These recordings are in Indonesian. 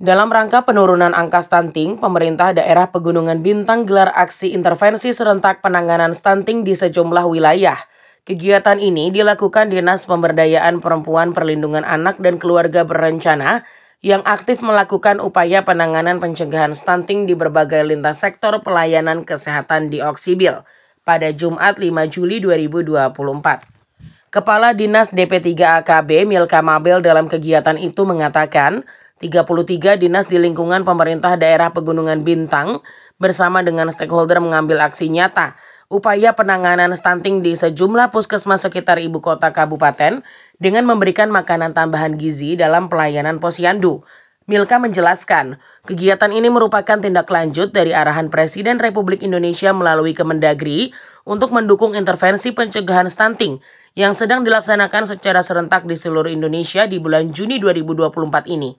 Dalam rangka penurunan angka stunting, pemerintah daerah Pegunungan Bintang gelar aksi intervensi serentak penanganan stunting di sejumlah wilayah. Kegiatan ini dilakukan Dinas Pemberdayaan Perempuan Perlindungan Anak dan Keluarga Berencana yang aktif melakukan upaya penanganan pencegahan stunting di berbagai lintas sektor pelayanan kesehatan di Oksibil pada Jumat 5 Juli 2024. Kepala Dinas DP3 AKB Milka Mabel dalam kegiatan itu mengatakan 33 dinas di lingkungan pemerintah daerah Pegunungan Bintang bersama dengan stakeholder mengambil aksi nyata upaya penanganan stunting di sejumlah puskesmas sekitar ibu kota kabupaten dengan memberikan makanan tambahan gizi dalam pelayanan posyandu Milka menjelaskan, kegiatan ini merupakan tindak lanjut dari arahan Presiden Republik Indonesia melalui Kemendagri untuk mendukung intervensi pencegahan stunting yang sedang dilaksanakan secara serentak di seluruh Indonesia di bulan Juni 2024 ini.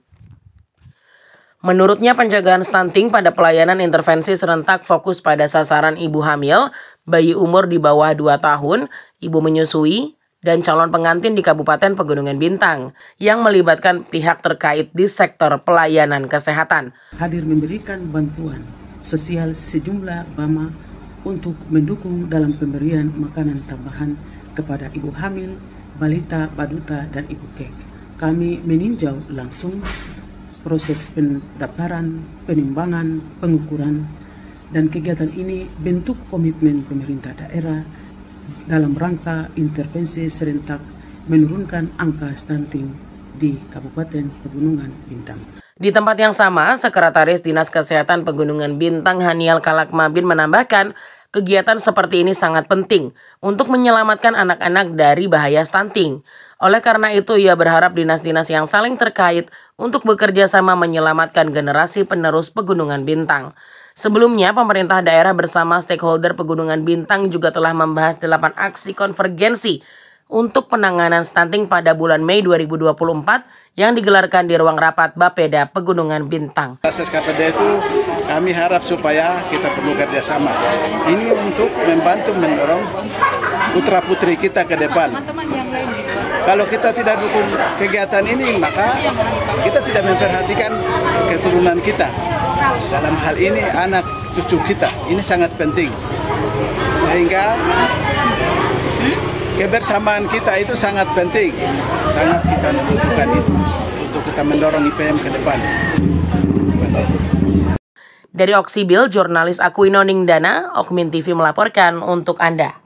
Menurutnya pencegahan stunting pada pelayanan intervensi serentak fokus pada sasaran ibu hamil, bayi umur di bawah 2 tahun, ibu menyusui, dan calon pengantin di Kabupaten Pegunungan Bintang yang melibatkan pihak terkait di sektor pelayanan kesehatan. Hadir memberikan bantuan sosial sejumlah BAMA untuk mendukung dalam pemberian makanan tambahan kepada ibu hamil, balita, baduta, dan ibu kek. Kami meninjau langsung proses pendaftaran, penimbangan, pengukuran, dan kegiatan ini bentuk komitmen pemerintah daerah dalam rangka intervensi serentak menurunkan angka stunting di Kabupaten Pegunungan Bintang. Di tempat yang sama, Sekretaris Dinas Kesehatan Pegunungan Bintang Haniel Kalakmabin menambahkan, kegiatan seperti ini sangat penting untuk menyelamatkan anak-anak dari bahaya stunting. Oleh karena itu, ia berharap dinas-dinas yang saling terkait untuk bekerja sama menyelamatkan generasi penerus Pegunungan Bintang. Sebelumnya, pemerintah daerah bersama stakeholder Pegunungan Bintang juga telah membahas 8 aksi konvergensi untuk penanganan stunting pada bulan Mei 2024 yang digelarkan di ruang rapat Bapeda Pegunungan Bintang. SKPD itu kami harap supaya kita perlu kerjasama. Ini untuk membantu mendorong putra putri kita ke depan. Kalau kita tidak dukung kegiatan ini, maka kita tidak memperhatikan keturunan kita. Dalam hal ini anak cucu kita ini sangat penting. Sehingga kebersamaan kita itu sangat penting. Sangat kita membutuhkan itu untuk kita mendorong IPM ke depan. Dari Oksibil, jurnalis Akuino Dana, Okmin TV melaporkan untuk Anda.